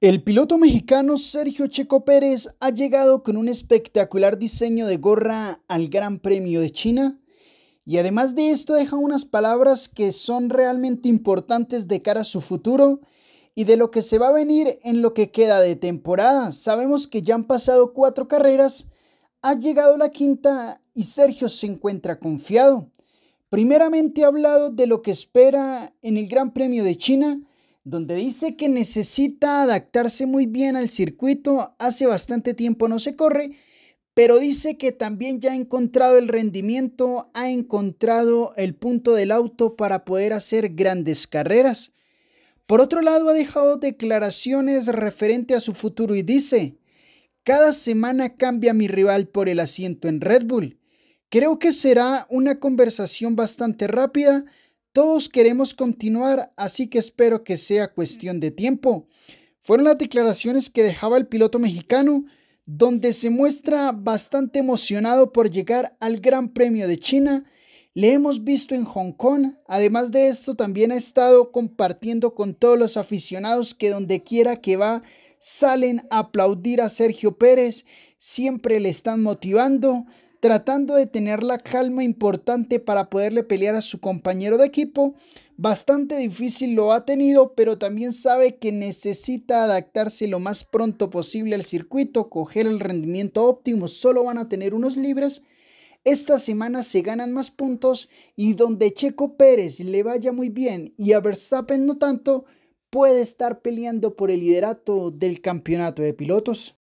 El piloto mexicano Sergio Checo Pérez ha llegado con un espectacular diseño de gorra al Gran Premio de China y además de esto deja unas palabras que son realmente importantes de cara a su futuro y de lo que se va a venir en lo que queda de temporada. Sabemos que ya han pasado cuatro carreras, ha llegado la quinta y Sergio se encuentra confiado. Primeramente ha hablado de lo que espera en el Gran Premio de China, donde dice que necesita adaptarse muy bien al circuito, hace bastante tiempo no se corre, pero dice que también ya ha encontrado el rendimiento, ha encontrado el punto del auto para poder hacer grandes carreras. Por otro lado, ha dejado declaraciones referente a su futuro y dice, cada semana cambia mi rival por el asiento en Red Bull. Creo que será una conversación bastante rápida todos queremos continuar, así que espero que sea cuestión de tiempo. Fueron las declaraciones que dejaba el piloto mexicano, donde se muestra bastante emocionado por llegar al Gran Premio de China. Le hemos visto en Hong Kong. Además de esto, también ha estado compartiendo con todos los aficionados que donde quiera que va salen a aplaudir a Sergio Pérez. Siempre le están motivando tratando de tener la calma importante para poderle pelear a su compañero de equipo. Bastante difícil lo ha tenido, pero también sabe que necesita adaptarse lo más pronto posible al circuito, coger el rendimiento óptimo, solo van a tener unos libres. Esta semana se ganan más puntos y donde Checo Pérez le vaya muy bien y a Verstappen no tanto, puede estar peleando por el liderato del campeonato de pilotos.